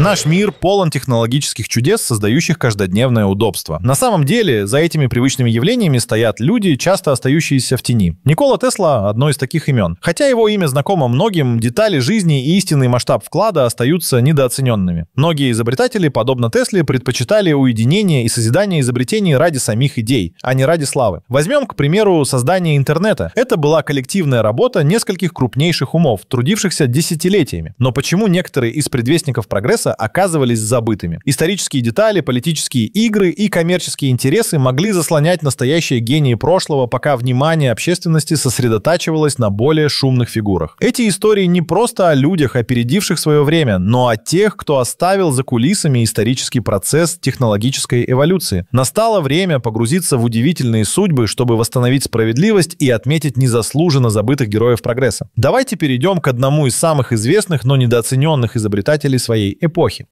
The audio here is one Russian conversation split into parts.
Наш мир полон технологических чудес, создающих каждодневное удобство. На самом деле, за этими привычными явлениями стоят люди, часто остающиеся в тени. Никола Тесла – одно из таких имен. Хотя его имя знакомо многим, детали жизни и истинный масштаб вклада остаются недооцененными. Многие изобретатели, подобно Тесле, предпочитали уединение и созидание изобретений ради самих идей, а не ради славы. Возьмем, к примеру, создание интернета. Это была коллективная работа нескольких крупнейших умов, трудившихся десятилетиями. Но почему некоторые из предвестников прогресса процесса оказывались забытыми. Исторические детали, политические игры и коммерческие интересы могли заслонять настоящие гении прошлого, пока внимание общественности сосредотачивалось на более шумных фигурах. Эти истории не просто о людях, опередивших свое время, но о тех, кто оставил за кулисами исторический процесс технологической эволюции. Настало время погрузиться в удивительные судьбы, чтобы восстановить справедливость и отметить незаслуженно забытых героев прогресса. Давайте перейдем к одному из самых известных, но недооцененных изобретателей своей эпохи эпохи.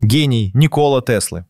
Гений Никола Теслы.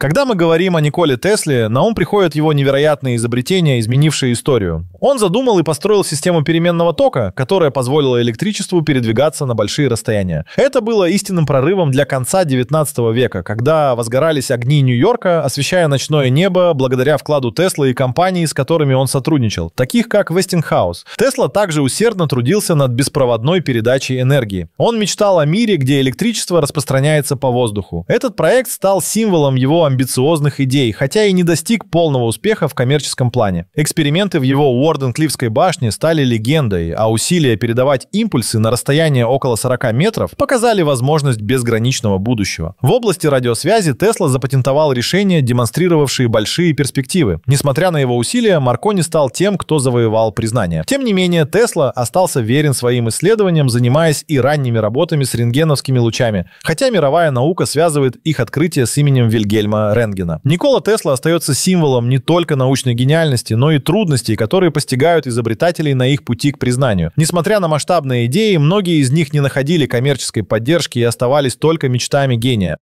Когда мы говорим о Николе Тесле, на ум приходят его невероятные изобретения, изменившие историю. Он задумал и построил систему переменного тока, которая позволила электричеству передвигаться на большие расстояния. Это было истинным прорывом для конца 19 века, когда возгорались огни Нью-Йорка, освещая ночное небо благодаря вкладу Теслы и компаний, с которыми он сотрудничал, таких как Вестингхаус. Тесла также усердно трудился над беспроводной передачей энергии. Он мечтал о мире, где электричество распространяется по воздуху. Этот проект стал символом его амбициозных идей, хотя и не достиг полного успеха в коммерческом плане. Эксперименты в его Уорденклифской башне стали легендой, а усилия передавать импульсы на расстояние около 40 метров показали возможность безграничного будущего. В области радиосвязи Тесла запатентовал решения, демонстрировавшие большие перспективы. Несмотря на его усилия, Маркони стал тем, кто завоевал признание. Тем не менее, Тесла остался верен своим исследованиям, занимаясь и ранними работами с рентгеновскими лучами, хотя мировая наука связывает их открытие с именем Вильгельма Вильгельма Никола Тесла остается символом не только научной гениальности, но и трудностей, которые постигают изобретателей на их пути к признанию. Несмотря на масштабные идеи, многие из них не находили коммерческой поддержки и оставались только мечтами гения.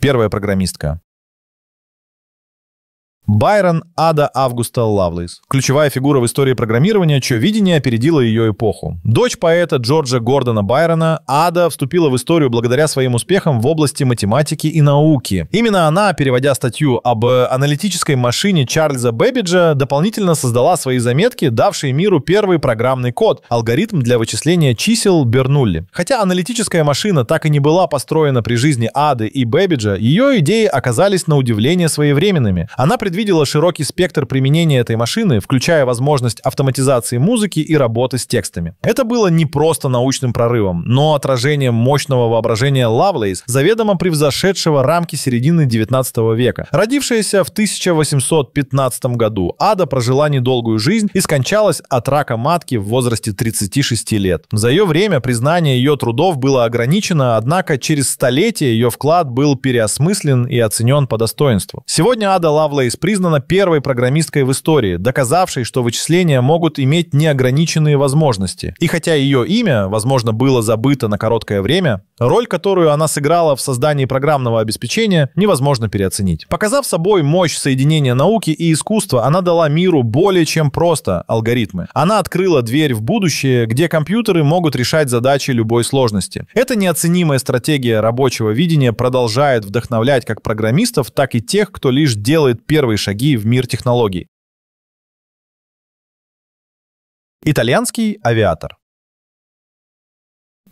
Первая программистка. Байрон Ада Августа Лавлейс. Ключевая фигура в истории программирования, чье видение опередило ее эпоху. Дочь поэта Джорджа Гордона Байрона, Ада вступила в историю благодаря своим успехам в области математики и науки. Именно она, переводя статью об э, аналитической машине Чарльза Бэббиджа, дополнительно создала свои заметки, давшие миру первый программный код — алгоритм для вычисления чисел Бернулли. Хотя аналитическая машина так и не была построена при жизни Ады и Бэббиджа, ее идеи оказались на удивление своевременными. Она предвид предвидела широкий спектр применения этой машины, включая возможность автоматизации музыки и работы с текстами. Это было не просто научным прорывом, но отражением мощного воображения Лавлейс, заведомо превзошедшего рамки середины 19 века. Родившаяся в 1815 году, Ада прожила недолгую жизнь и скончалась от рака матки в возрасте 36 лет. За ее время признание ее трудов было ограничено, однако через столетие ее вклад был переосмыслен и оценен по достоинству. Сегодня Ада Лавлейс признана первой программисткой в истории, доказавшей, что вычисления могут иметь неограниченные возможности. И хотя ее имя, возможно, было забыто на короткое время, роль, которую она сыграла в создании программного обеспечения, невозможно переоценить. Показав собой мощь соединения науки и искусства, она дала миру более чем просто алгоритмы. Она открыла дверь в будущее, где компьютеры могут решать задачи любой сложности. Эта неоценимая стратегия рабочего видения продолжает вдохновлять как программистов, так и тех, кто лишь делает первый первые шаги в мир технологий. Итальянский авиатор.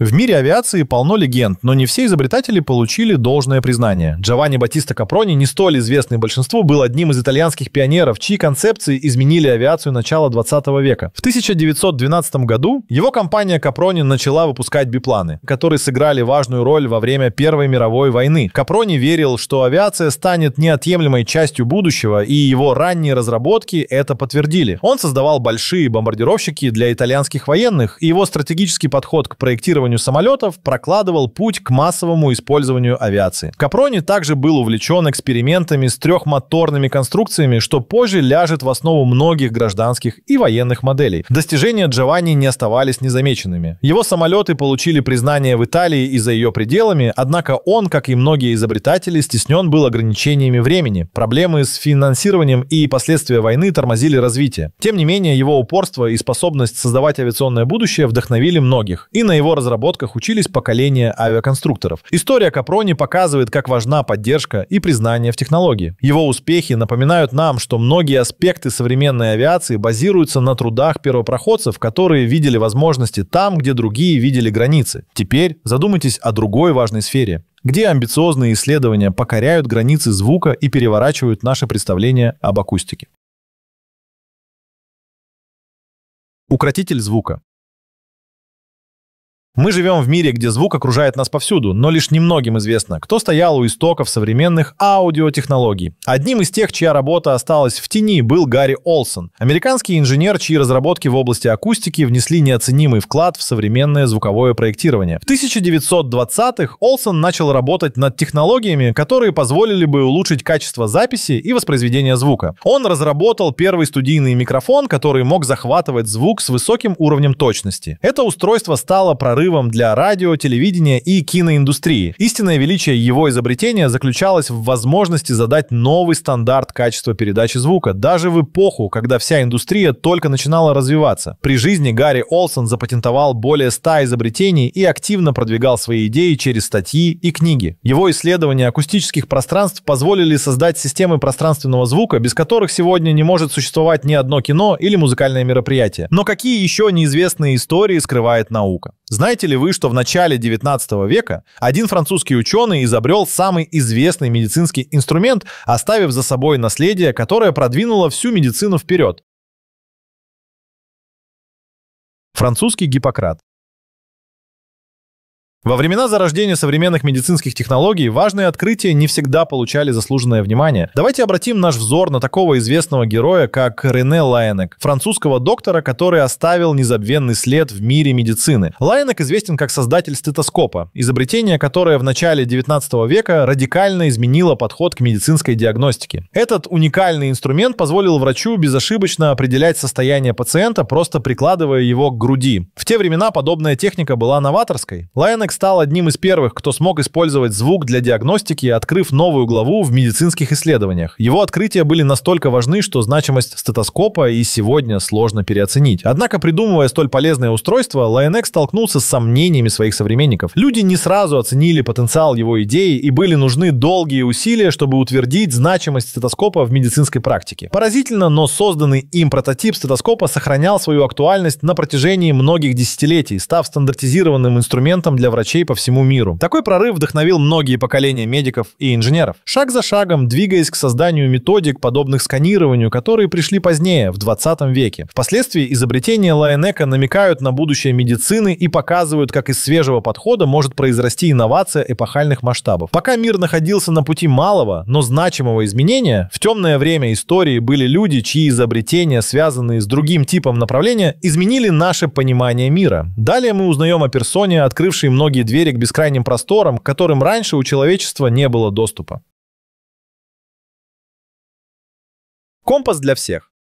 В мире авиации полно легенд, но не все изобретатели получили должное признание. Джованни Батиста Капрони, не столь известный большинству, был одним из итальянских пионеров, чьи концепции изменили авиацию начала 20 века. В 1912 году его компания Капрони начала выпускать бипланы, которые сыграли важную роль во время Первой мировой войны. Капрони верил, что авиация станет неотъемлемой частью будущего, и его ранние разработки это подтвердили. Он создавал большие бомбардировщики для итальянских военных, и его стратегический подход к проектированию использованию самолетов прокладывал путь к массовому использованию авиации. Капрони также был увлечен экспериментами с трехмоторными конструкциями, что позже ляжет в основу многих гражданских и военных моделей. Достижения Джованни не оставались незамеченными. Его самолеты получили признание в Италии и за ее пределами, однако он, как и многие изобретатели, стеснен был ограничениями времени. Проблемы с финансированием и последствия войны тормозили развитие. Тем не менее, его упорство и способность создавать авиационное будущее вдохновили многих, и на его разработку разработках учились поколения авиаконструкторов. История Капрони показывает, как важна поддержка и признание в технологии. Его успехи напоминают нам, что многие аспекты современной авиации базируются на трудах первопроходцев, которые видели возможности там, где другие видели границы. Теперь задумайтесь о другой важной сфере где амбициозные исследования покоряют границы звука и переворачивают наше представление об акустике. Укротитель звука. Мы живем в мире, где звук окружает нас повсюду, но лишь немногим известно, кто стоял у истоков современных аудиотехнологий. Одним из тех, чья работа осталась в тени, был Гарри Олсон, американский инженер, чьи разработки в области акустики внесли неоценимый вклад в современное звуковое проектирование. В 1920-х Олсон начал работать над технологиями, которые позволили бы улучшить качество записи и воспроизведения звука. Он разработал первый студийный микрофон, который мог захватывать звук с высоким уровнем точности. Это устройство стало прорывом прорывом для радио, телевидения и киноиндустрии. Истинное величие его изобретения заключалось в возможности задать новый стандарт качества передачи звука, даже в эпоху, когда вся индустрия только начинала развиваться. При жизни Гарри Олсон запатентовал более 100 изобретений и активно продвигал свои идеи через статьи и книги. Его исследования акустических пространств позволили создать системы пространственного звука, без которых сегодня не может существовать ни одно кино или музыкальное мероприятие. Но какие еще неизвестные истории скрывает наука? Знаете, знаете ли вы, что в начале 19 века один французский ученый изобрел самый известный медицинский инструмент, оставив за собой наследие, которое продвинуло всю медицину вперед? Французский Гиппократ. Во времена зарождения современных медицинских технологий важные открытия не всегда получали заслуженное внимание. Давайте обратим наш взор на такого известного героя, как Рене Лайенек, французского доктора, который оставил незабвенный след в мире медицины. Лайенек известен как создатель стетоскопа, изобретение, которое в начале 19 века радикально изменило подход к медицинской диагностике. Этот уникальный инструмент позволил врачу безошибочно определять состояние пациента, просто прикладывая его к груди. В те времена подобная техника была новаторской. Лайенек стал одним из первых, кто смог использовать звук для диагностики, открыв новую главу в медицинских исследованиях. Его открытия были настолько важны, что значимость стетоскопа и сегодня сложно переоценить. Однако, придумывая столь полезное устройство, Lionex столкнулся с сомнениями своих современников. Люди не сразу оценили потенциал его идеи и были нужны долгие усилия, чтобы утвердить значимость стетоскопа в медицинской практике. Поразительно, но созданный им прототип стетоскопа сохранял свою актуальность на протяжении многих десятилетий, став стандартизированным инструментом для врачей врачей по всему миру. Такой прорыв вдохновил многие поколения медиков и инженеров. Шаг за шагом, двигаясь к созданию методик, подобных сканированию, которые пришли позднее, в 20 веке. Впоследствии изобретения Лайонека намекают на будущее медицины и показывают, как из свежего подхода может произрасти инновация эпохальных масштабов. Пока мир находился на пути малого, но значимого изменения, в темное время истории были люди, чьи изобретения, связанные с другим типом направления, изменили наше понимание мира. Далее мы узнаем о персоне, открывшей многие многие двери к бескрайним просторам, к которым раньше у человечества не было доступа. Компас для всех.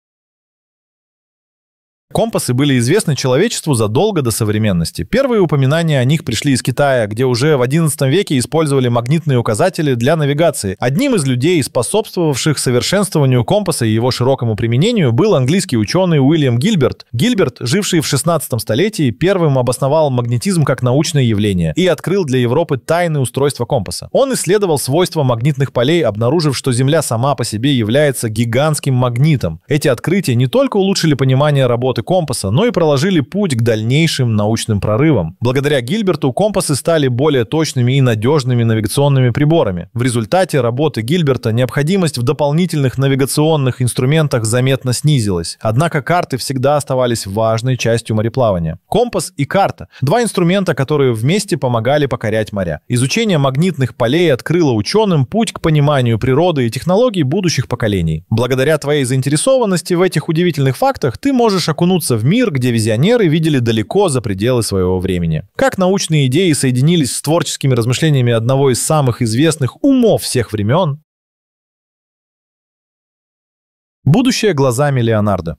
Компасы были известны человечеству задолго до современности. Первые упоминания о них пришли из Китая, где уже в XI веке использовали магнитные указатели для навигации. Одним из людей, способствовавших совершенствованию компаса и его широкому применению, был английский ученый Уильям Гильберт. Гильберт, живший в XVI столетии, первым обосновал магнетизм как научное явление и открыл для Европы тайны устройства компаса. Он исследовал свойства магнитных полей, обнаружив, что Земля сама по себе является гигантским магнитом. Эти открытия не только улучшили понимание работы обороты компаса, но и проложили путь к дальнейшим научным прорывам. Благодаря Гильберту компасы стали более точными и надежными навигационными приборами. В результате работы Гильберта необходимость в дополнительных навигационных инструментах заметно снизилась. Однако карты всегда оставались важной частью мореплавания. Компас и карта – два инструмента, которые вместе помогали покорять моря. Изучение магнитных полей открыло ученым путь к пониманию природы и технологий будущих поколений. Благодаря твоей заинтересованности в этих удивительных фактах ты можешь окунуться окунуться в мир, где визионеры видели далеко за пределы своего времени. Как научные идеи соединились с творческими размышлениями одного из самых известных умов всех времен? Будущее глазами Леонардо.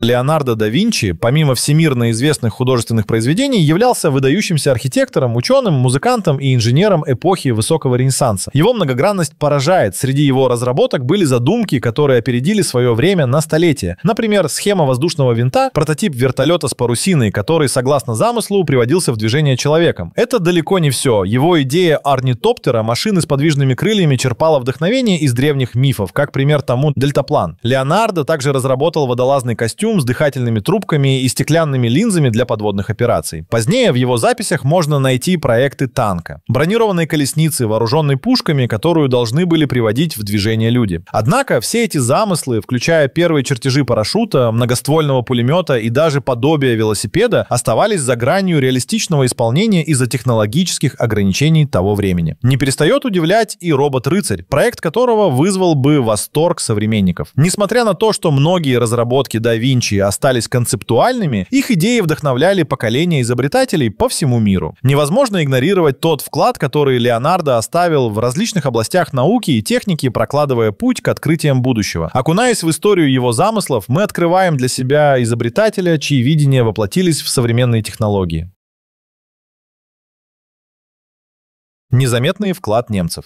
Леонардо да Винчи, помимо всемирно известных художественных произведений, являлся выдающимся архитектором, ученым, музыкантом и инженером эпохи Высокого Ренессанса. Его многогранность поражает. Среди его разработок были задумки, которые опередили свое время на столетие. Например, схема воздушного винта, прототип вертолета с парусиной, который, согласно замыслу, приводился в движение человеком. Это далеко не все. Его идея орнитоптера, машины с подвижными крыльями, черпала вдохновение из древних мифов, как пример тому дельтаплан. Леонардо также разработал водолазный костюм, костюм с дыхательными трубками и стеклянными линзами для подводных операций. Позднее в его записях можно найти проекты танка. Бронированные колесницы, вооруженные пушками, которую должны были приводить в движение люди. Однако все эти замыслы, включая первые чертежи парашюта, многоствольного пулемета и даже подобие велосипеда, оставались за гранью реалистичного исполнения из-за технологических ограничений того времени. Не перестает удивлять и робот-рыцарь, проект которого вызвал бы восторг современников. Несмотря на то, что многие разработки Дави Винчи остались концептуальными, их идеи вдохновляли поколения изобретателей по всему миру. Невозможно игнорировать тот вклад, который Леонардо оставил в различных областях науки и техники, прокладывая путь к открытиям будущего. Окунаясь в историю его замыслов, мы открываем для себя изобретателя, чьи видения воплотились в современные технологии. Незаметный вклад немцев.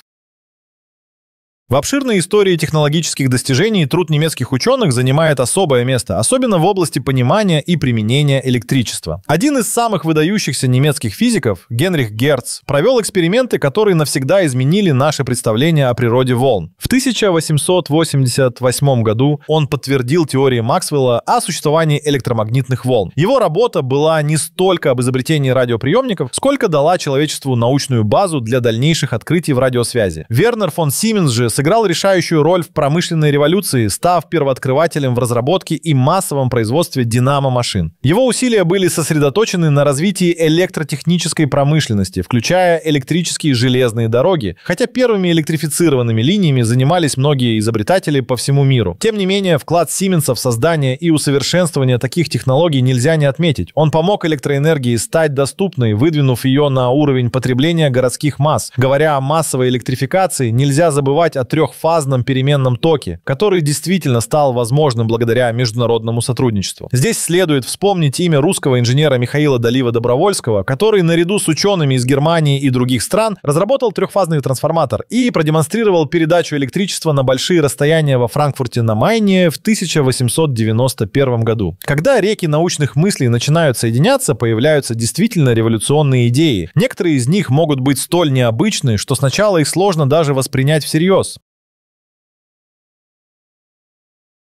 В обширной истории технологических достижений труд немецких ученых занимает особое место, особенно в области понимания и применения электричества. Один из самых выдающихся немецких физиков, Генрих Герц, провел эксперименты, которые навсегда изменили наше представление о природе волн. В 1888 году он подтвердил теории Максвелла о существовании электромагнитных волн. Его работа была не столько об изобретении радиоприемников, сколько дала человечеству научную базу для дальнейших открытий в радиосвязи. Вернер фон Сименс же сыграл решающую роль в промышленной революции, став первооткрывателем в разработке и массовом производстве динамо-машин. Его усилия были сосредоточены на развитии электротехнической промышленности, включая электрические железные дороги, хотя первыми электрифицированными линиями занимались многие изобретатели по всему миру. Тем не менее, вклад Сименса в создание и усовершенствование таких технологий нельзя не отметить. Он помог электроэнергии стать доступной, выдвинув ее на уровень потребления городских масс. Говоря о массовой электрификации, нельзя забывать о трехфазном переменном токе, который действительно стал возможным благодаря международному сотрудничеству. Здесь следует вспомнить имя русского инженера Михаила Долива Добровольского, который наряду с учеными из Германии и других стран разработал трехфазный трансформатор и продемонстрировал передачу электричества на большие расстояния во Франкфурте на Майне в 1891 году. Когда реки научных мыслей начинают соединяться, появляются действительно революционные идеи. Некоторые из них могут быть столь необычны, что сначала их сложно даже воспринять всерьез.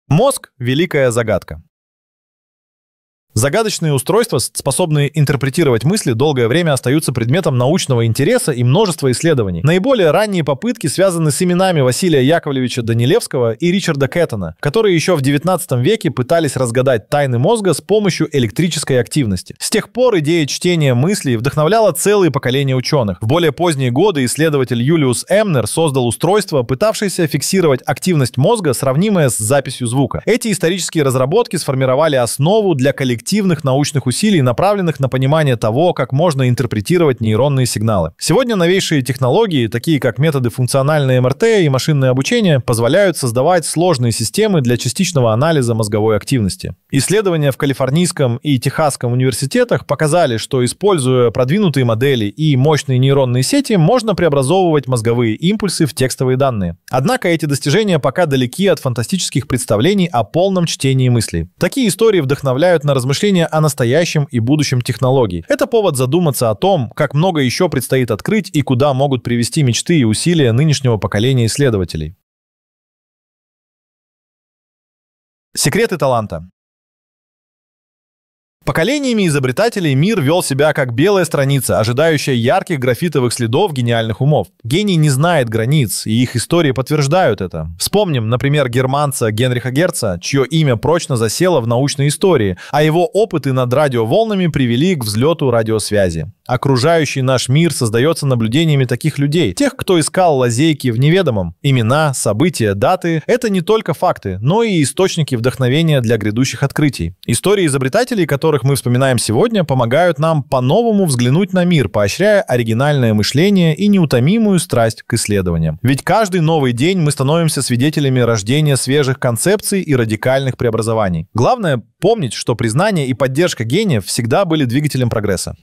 Мозг – великая загадка. Загадочные устройства, способные интерпретировать мысли, долгое время остаются предметом научного интереса и множества исследований. Наиболее ранние попытки связаны с именами Василия Яковлевича Данилевского и Ричарда Кэттона, которые еще в 19 веке пытались разгадать тайны мозга с помощью электрической активности. С тех пор идея чтения мыслей вдохновляла целые поколения ученых. В более поздние годы исследователь Юлиус Эмнер создал устройство, пытавшееся фиксировать активность мозга, сравнимое с записью звука. Эти исторические разработки сформировали основу для коллективного коллективных научных усилий, направленных на понимание того, как можно интерпретировать нейронные сигналы. Сегодня новейшие технологии, такие как методы функциональной МРТ и машинное обучение, позволяют создавать сложные системы для частичного анализа мозговой активности. Исследования в Калифорнийском и Техасском университетах показали, что используя продвинутые модели и мощные нейронные сети, можно преобразовывать мозговые импульсы в текстовые данные. Однако эти достижения пока далеки от фантастических представлений о полном чтении мыслей. Такие истории вдохновляют на размышления размышления о настоящем и будущем технологий. Это повод задуматься о том, как много еще предстоит открыть и куда могут привести мечты и усилия нынешнего поколения исследователей. Секреты таланта. Поколениями изобретателей мир вел себя как белая страница, ожидающая ярких графитовых следов гениальных умов. Гений не знает границ, и их истории подтверждают это. Вспомним, например, германца Генриха Герца, чье имя прочно засело в научной истории, а его опыты над радиоволнами привели к взлету радиосвязи. Окружающий наш мир создается наблюдениями таких людей, тех, кто искал лазейки в неведомом. Имена, события, даты — это не только факты, но и источники вдохновения для грядущих открытий. Истории изобретателей, которые которых мы вспоминаем сегодня, помогают нам по-новому взглянуть на мир, поощряя оригинальное мышление и неутомимую страсть к исследованиям. Ведь каждый новый день мы становимся свидетелями рождения свежих концепций и радикальных преобразований. Главное помнить, что признание и поддержка гениев всегда были двигателем прогресса.